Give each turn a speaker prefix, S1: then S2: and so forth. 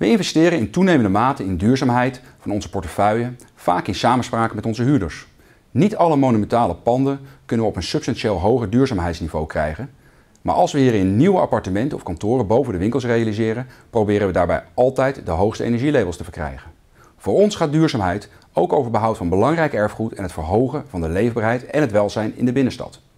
S1: We investeren in toenemende mate in duurzaamheid van onze portefeuille, vaak in samenspraak met onze huurders. Niet alle monumentale panden kunnen we op een substantieel hoger duurzaamheidsniveau krijgen. Maar als we hierin nieuwe appartementen of kantoren boven de winkels realiseren, proberen we daarbij altijd de hoogste energielabels te verkrijgen. Voor ons gaat duurzaamheid ook over behoud van belangrijk erfgoed en het verhogen van de leefbaarheid en het welzijn in de binnenstad.